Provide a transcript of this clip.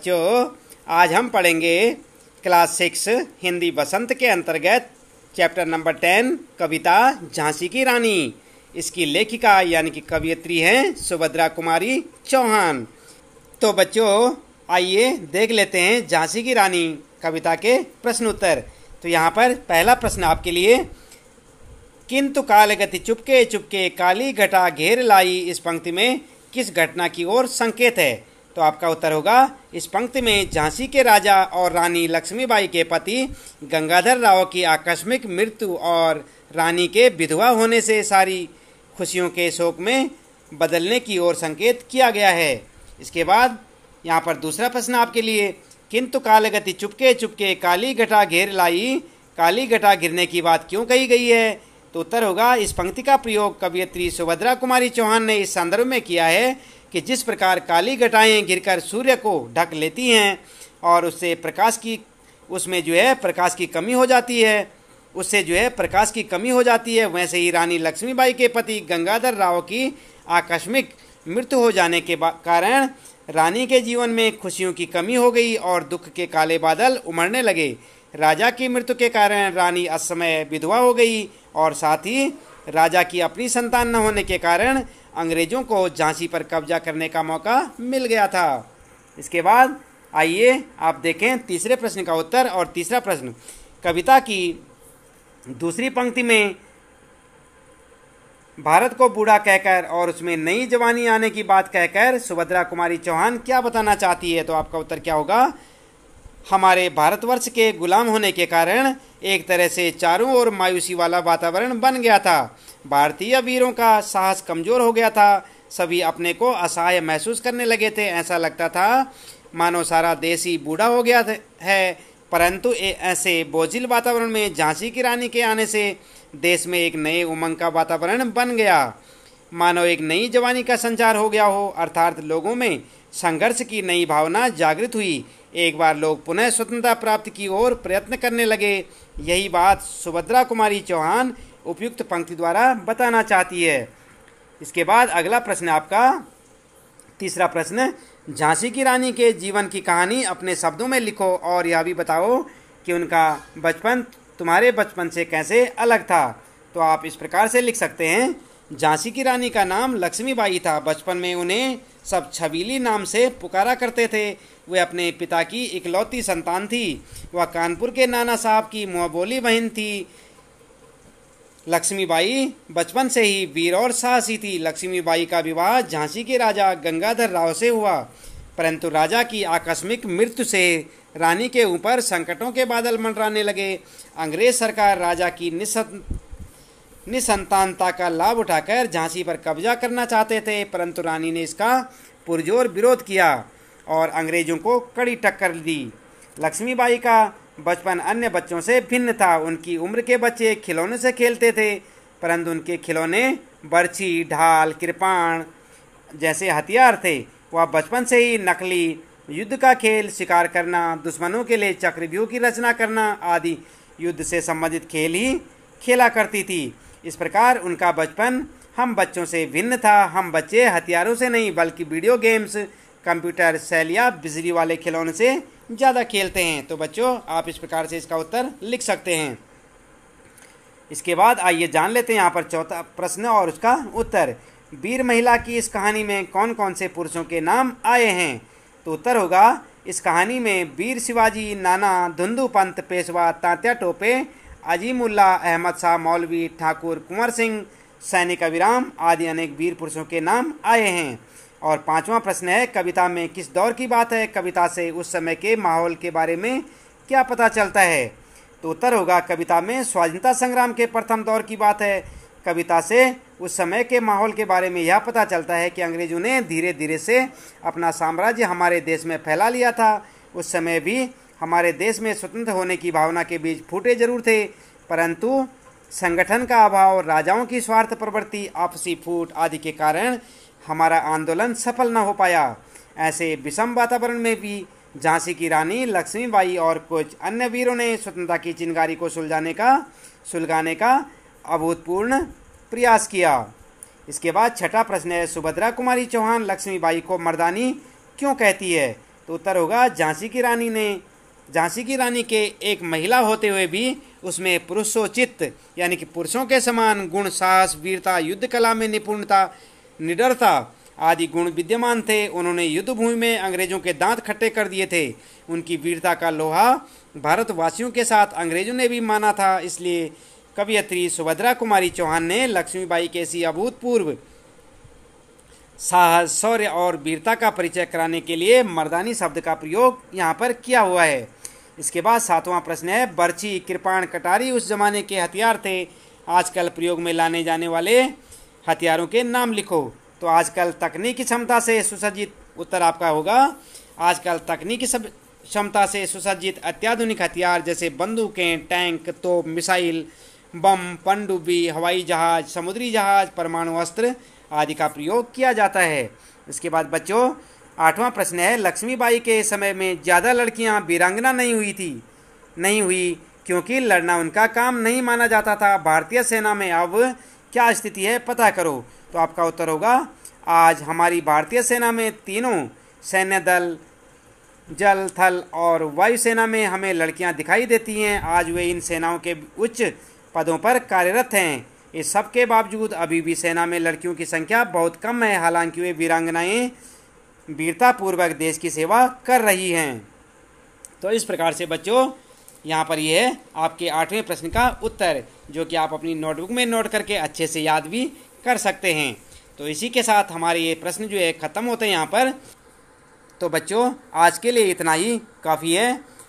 बच्चों आज हम पढ़ेंगे क्लास सिक्स हिंदी बसंत के अंतर्गत चैप्टर नंबर टेन कविता झांसी की रानी इसकी लेखिका यानी कि कवियत्री हैं सुभद्रा कुमारी चौहान तो बच्चों आइए देख लेते हैं झांसी की रानी कविता के प्रश्नोत्तर तो यहाँ पर पहला प्रश्न आपके लिए किंतु काल गति चुपके चुपके काली घटा घेर लाई इस पंक्ति में किस घटना की ओर संकेत है तो आपका उत्तर होगा इस पंक्ति में झांसी के राजा और रानी लक्ष्मीबाई के पति गंगाधर राव की आकस्मिक मृत्यु और रानी के विधवा होने से सारी खुशियों के शोक में बदलने की ओर संकेत किया गया है इसके बाद यहाँ पर दूसरा प्रश्न आपके लिए किंतु कालगति चुपके चुपके काली घटा घेर लाई काली घटा घिरने की बात क्यों कही गई है तो उत्तर होगा इस पंक्ति का प्रयोग कवियत्री सुभद्रा कुमारी चौहान ने इस संदर्भ में किया है कि जिस प्रकार काली घटाएँ गिरकर सूर्य को ढक लेती हैं और उससे प्रकाश की उसमें जो है प्रकाश की कमी हो जाती है उससे जो है प्रकाश की कमी हो जाती है वैसे ही रानी लक्ष्मीबाई के पति गंगाधर राव की आकस्मिक मृत्यु हो जाने के कारण रानी के जीवन में खुशियों की कमी हो गई और दुख के काले बादल उमड़ने लगे राजा की मृत्यु के कारण रानी असमय विधवा हो गई और साथ ही राजा की अपनी संतान न होने के कारण अंग्रेजों को झांसी पर कब्जा करने का मौका मिल गया था इसके बाद आइए आप देखें तीसरे प्रश्न का उत्तर और तीसरा प्रश्न कविता की दूसरी पंक्ति में भारत को बूढ़ा कहकर और उसमें नई जवानी आने की बात कहकर सुभद्रा कुमारी चौहान क्या बताना चाहती है तो आपका उत्तर क्या होगा हमारे भारतवर्ष के गुलाम होने के कारण एक तरह से चारों ओर मायूसी वाला वातावरण बन गया था भारतीय वीरों का साहस कमज़ोर हो गया था सभी अपने को असहाय महसूस करने लगे थे ऐसा लगता था मानो सारा देश ही बूढ़ा हो गया है परंतु ऐसे बोझिल वातावरण में झांसी की रानी के आने से देश में एक नए उमंग का वातावरण बन गया मानो एक नई जवानी का संचार हो गया हो अर्थात लोगों में संघर्ष की नई भावना जागृत हुई एक बार लोग पुनः स्वतंत्रता प्राप्त की ओर प्रयत्न करने लगे यही बात सुभद्रा कुमारी चौहान उपयुक्त पंक्ति द्वारा बताना चाहती है इसके बाद अगला प्रश्न आपका तीसरा प्रश्न झांसी की रानी के जीवन की कहानी अपने शब्दों में लिखो और यह भी बताओ कि उनका बचपन तुम्हारे बचपन से कैसे अलग था तो आप इस प्रकार से लिख सकते हैं झांसी की रानी का नाम लक्ष्मीबाई था बचपन में उन्हें सब छबीली नाम से पुकारा करते थे वे अपने पिता की इकलौती संतान थी वह कानपुर के नाना साहब की मुँहबोली बहन थी लक्ष्मीबाई बचपन से ही वीर और साहसी थी लक्ष्मीबाई का विवाह झांसी के राजा गंगाधर राव से हुआ परंतु राजा की आकस्मिक मृत्यु से रानी के ऊपर संकटों के बादल मंडराने लगे अंग्रेज सरकार राजा की निसंतानता का लाभ उठाकर झांसी पर कब्जा करना चाहते थे परंतु रानी ने इसका पुरजोर विरोध किया और अंग्रेजों को कड़ी टक्कर दी लक्ष्मीबाई का बचपन अन्य बच्चों से भिन्न था उनकी उम्र के बच्चे खिलौने से खेलते थे परंतु उनके खिलौने बर्छी ढाल कृपाण जैसे हथियार थे वह बचपन से ही नकली युद्ध का खेल शिकार करना दुश्मनों के लिए चक्रव्यूह की रचना करना आदि युद्ध से संबंधित खेल ही खेला करती थी इस प्रकार उनका बचपन हम बच्चों से भिन्न था हम बच्चे हथियारों से नहीं बल्कि वीडियो गेम्स कंप्यूटर सेल या बिजली वाले खिलौने से ज़्यादा खेलते हैं तो बच्चों आप इस प्रकार से इसका उत्तर लिख सकते हैं इसके बाद आइए जान लेते हैं यहाँ पर चौथा प्रश्न और उसका उत्तर वीर महिला की इस कहानी में कौन कौन से पुरुषों के नाम आए हैं तो उत्तर होगा इस कहानी में वीर शिवाजी नाना धुंधू पंत पेशवा तांत्या टोपे अजीमुल्ला अहमद शाह मौलवी ठाकुर कुंवर सिंह सैनिक अविराम आदि अनेक वीर पुरुषों के नाम आए हैं और पांचवा प्रश्न है कविता में किस दौर की बात है कविता से उस समय के माहौल के बारे में क्या पता चलता है तो उत्तर होगा कविता में स्वाधीनता संग्राम के प्रथम दौर की बात है कविता से उस समय के माहौल के बारे में यह पता चलता है कि अंग्रेजों ने धीरे धीरे से अपना साम्राज्य हमारे देश में फैला लिया था उस समय भी हमारे देश में स्वतंत्र होने की भावना के बीच फूटे जरूर थे परंतु संगठन का अभाव राजाओं की स्वार्थ प्रवृत्ति आपसी फूट आदि के कारण हमारा आंदोलन सफल न हो पाया ऐसे विषम वातावरण में भी झांसी की रानी लक्ष्मीबाई और कुछ अन्य वीरों ने स्वतंत्रता की चिंगारी को सुलझाने का सुलगाने का अभूतपूर्ण प्रयास किया इसके बाद छठा प्रश्न है सुभद्रा कुमारी चौहान लक्ष्मीबाई को मर्दानी क्यों कहती है तो उत्तर होगा झांसी की रानी ने झांसी की रानी के एक महिला होते हुए भी उसमें पुरुषोचित यानी कि पुरुषों के समान गुण साहस वीरता युद्ध कला में निपुणता निडरता आदि गुण विद्यमान थे उन्होंने युद्ध भूमि में अंग्रेजों के दांत खट्टे कर दिए थे उनकी वीरता का लोहा भारतवासियों के साथ अंग्रेजों ने भी माना था इसलिए कवियत्री सुभद्रा कुमारी चौहान ने लक्ष्मीबाई के ऐसी अभूतपूर्व साहस शौर्य और वीरता का परिचय कराने के लिए मर्दानी शब्द का प्रयोग यहाँ पर किया हुआ है इसके बाद सातवां प्रश्न है बर्छी कृपाण कटारी उस जमाने के हथियार थे आजकल प्रयोग में लाने जाने वाले हथियारों के नाम लिखो तो आजकल तकनीकी क्षमता से सुसज्जित उत्तर आपका होगा आजकल तकनीकी सब क्षमता से सुसज्जित अत्याधुनिक हथियार जैसे बंदूकें टैंक तोप मिसाइल बम पनडुब्बी हवाई जहाज समुद्री जहाज परमाणु अस्त्र आदि का प्रयोग किया जाता है इसके बाद बच्चों आठवां प्रश्न है लक्ष्मीबाई के समय में ज़्यादा लड़कियां वीरांगना नहीं हुई थी नहीं हुई क्योंकि लड़ना उनका काम नहीं माना जाता था भारतीय सेना में अब क्या स्थिति है पता करो तो आपका उत्तर होगा आज हमारी भारतीय सेना में तीनों सैन्य दल जल थल और वायुसेना में हमें लड़कियां दिखाई देती हैं आज वे इन सेनाओं के उच्च पदों पर कार्यरत हैं इस सब के बावजूद अभी भी सेना में लड़कियों की संख्या बहुत कम है हालांकि वे वीरांगनाएँ वीरतापूर्वक देश की सेवा कर रही हैं तो इस प्रकार से बच्चों यहाँ पर यह है आपके आठवें प्रश्न का उत्तर जो कि आप अपनी नोटबुक में नोट करके अच्छे से याद भी कर सकते हैं तो इसी के साथ हमारे ये प्रश्न जो है ख़त्म होते हैं यहाँ पर तो बच्चों आज के लिए इतना ही काफ़ी है